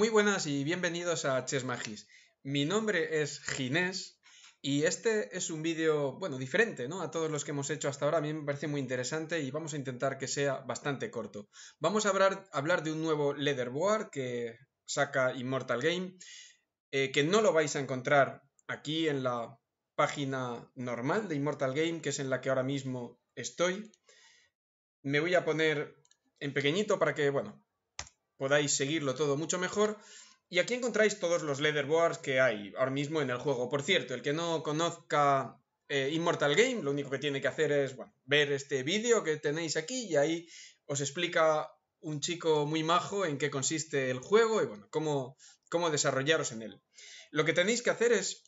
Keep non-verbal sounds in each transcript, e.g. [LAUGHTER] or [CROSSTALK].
Muy buenas y bienvenidos a Chess Magis. Mi nombre es Ginés y este es un vídeo, bueno, diferente, ¿no? A todos los que hemos hecho hasta ahora, a mí me parece muy interesante y vamos a intentar que sea bastante corto. Vamos a hablar, de un nuevo leaderboard que saca Immortal Game, eh, que no lo vais a encontrar aquí en la página normal de Immortal Game, que es en la que ahora mismo estoy. Me voy a poner en pequeñito para que, bueno, podáis seguirlo todo mucho mejor. Y aquí encontráis todos los leather boards que hay ahora mismo en el juego. Por cierto, el que no conozca eh, Immortal Game, lo único que tiene que hacer es ver este vídeo que tenéis aquí y ahí os explica un chico muy majo en qué consiste el juego y bueno, cómo, cómo desarrollaros en él. Lo que tenéis que hacer es,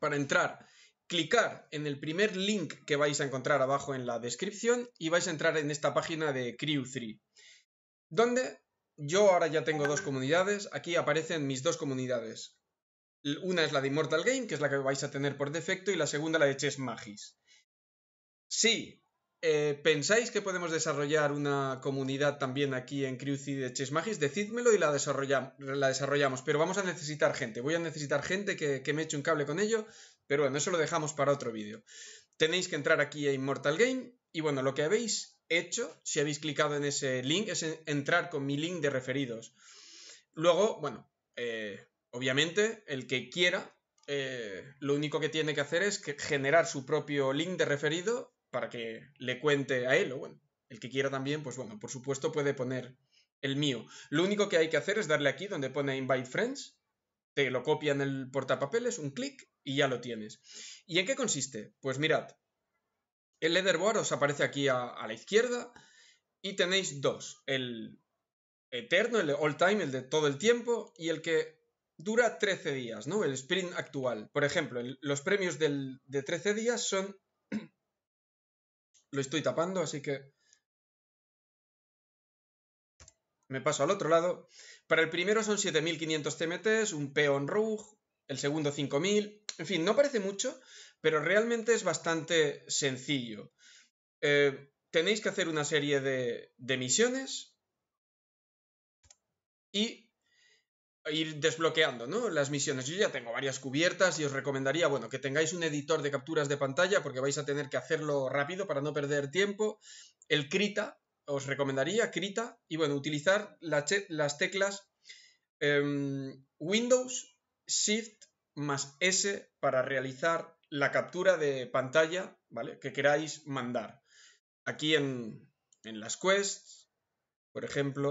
para entrar, clicar en el primer link que vais a encontrar abajo en la descripción y vais a entrar en esta página de Crew3, donde yo ahora ya tengo dos comunidades. Aquí aparecen mis dos comunidades. Una es la de Immortal Game, que es la que vais a tener por defecto, y la segunda la de Chess Magis. Si eh, pensáis que podemos desarrollar una comunidad también aquí en Cruci de Chess Magis, decídmelo y la, desarrollamos, Pero vamos a necesitar gente. Voy a necesitar gente que, que me eche un cable con ello. Pero bueno, eso lo dejamos para otro vídeo tenéis que entrar aquí a Immortal Game y bueno, lo que habéis hecho, si habéis clicado en ese link, es entrar con mi link de referidos. Luego, bueno, eh, obviamente el que quiera, eh, lo único que tiene que hacer es generar su propio link de referido para que le cuente a él o bueno, el que quiera también, pues bueno, por supuesto puede poner el mío. Lo único que hay que hacer es darle aquí donde pone Invite Friends te lo en el portapapeles, un clic y ya lo tienes. ¿Y en qué consiste? Pues mirad, el leaderboard os aparece aquí a, la izquierda y tenéis dos, el eterno, el all time, el de todo el tiempo y el que dura 13 días, ¿no? El sprint actual. Por ejemplo, los premios del, de 13 días son... [CLEARS THROAT] lo estoy tapando, así que me paso al otro lado. Para el primero son 7.500 TMTs, un peón Rouge, el segundo 5.000. En fin, no parece mucho, pero realmente es bastante sencillo. Eh, tenéis que hacer una serie de, misiones y ir desbloqueando ¿no? las misiones. Yo ya tengo varias cubiertas y os recomendaría bueno, que tengáis un editor de capturas de pantalla porque vais a tener que hacerlo rápido para no perder tiempo. El Krita, os recomendaría Krita y bueno, utilizar las teclas em, Windows Shift más S para realizar la captura de pantalla, Que queráis mandar. Aquí en, en las quests, por ejemplo,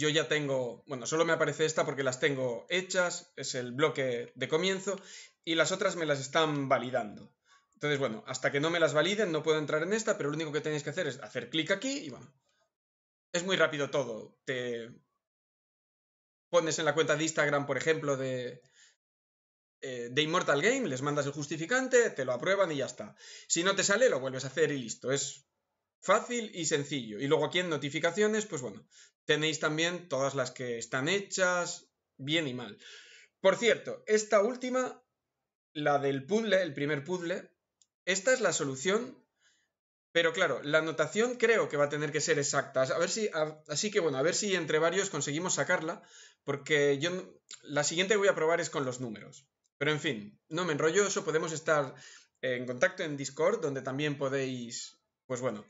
yo ya tengo, bueno, solo me aparece esta porque las tengo hechas, es el bloque de comienzo, y las otras me las están validando. Entonces, bueno, hasta que no me las validen no puedo entrar en esta, pero lo único que tenéis que hacer es hacer clic aquí y bueno. Es muy rápido todo. Te pones en la cuenta de Instagram, por ejemplo, de, eh, de Immortal Game, les mandas el justificante, te lo aprueban y ya está. Si no te sale, lo vuelves a hacer y listo. Es fácil y sencillo. Y luego aquí en notificaciones, pues bueno, tenéis también todas las que están hechas, bien y mal. Por cierto, esta última, la del puzzle, el primer puzzle, esta es la solución, pero claro, la anotación creo que va a tener que ser exacta. A ver si, así que bueno, a ver si entre varios conseguimos sacarla, porque yo la siguiente que voy a probar es con los números. Pero en fin, no me enrollo, eso podemos estar en contacto en Discord, donde también podéis, pues bueno,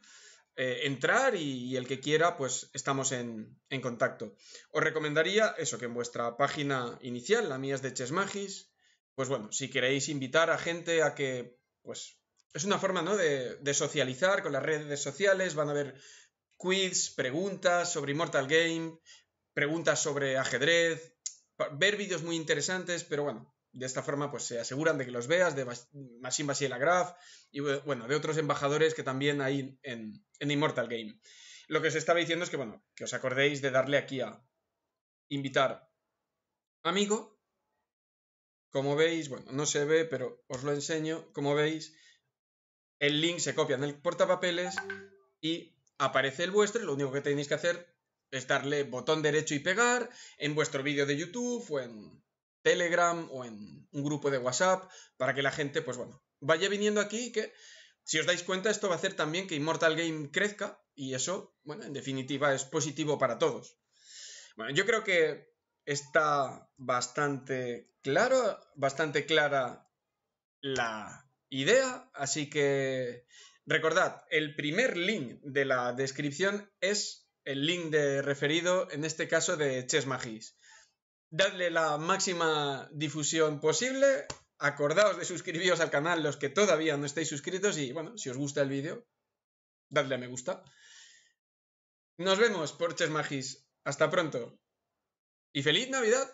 eh, entrar y, el que quiera, pues estamos en, en, contacto. Os recomendaría eso, que en vuestra página inicial, la mía es de Chesmagis, pues bueno, si queréis invitar a gente a que, pues, es una forma, ¿no? De, socializar con las redes sociales. Van a ver quiz, preguntas sobre Immortal Game, preguntas sobre ajedrez, ver vídeos muy interesantes, pero bueno, de esta forma pues se aseguran de que los veas, de y la Graf y bueno, de otros embajadores que también hay en, en Immortal Game. Lo que os estaba diciendo es que, bueno, que os acordéis de darle aquí a invitar amigo. Como veis, bueno, no se ve, pero os lo enseño. Como veis, el link se copia en el portapapeles y aparece el vuestro. lo único que tenéis que hacer es darle botón derecho y pegar en vuestro vídeo de YouTube o en Telegram o en un grupo de WhatsApp para que la gente, pues bueno, vaya viniendo aquí que, si os dais cuenta, esto va a hacer también que Immortal Game crezca y eso, bueno, en definitiva es positivo para todos. Bueno, yo creo que está bastante claro, bastante clara la idea, así que recordad, el primer link de la descripción es el link de referido, en este caso de Chess Magis. Dadle la máxima difusión posible, acordaos de suscribiros al canal los que todavía no estáis suscritos y bueno, si os gusta el vídeo, dadle a me gusta. Nos vemos por Chess Magis. Hasta pronto. Y feliz Navidad.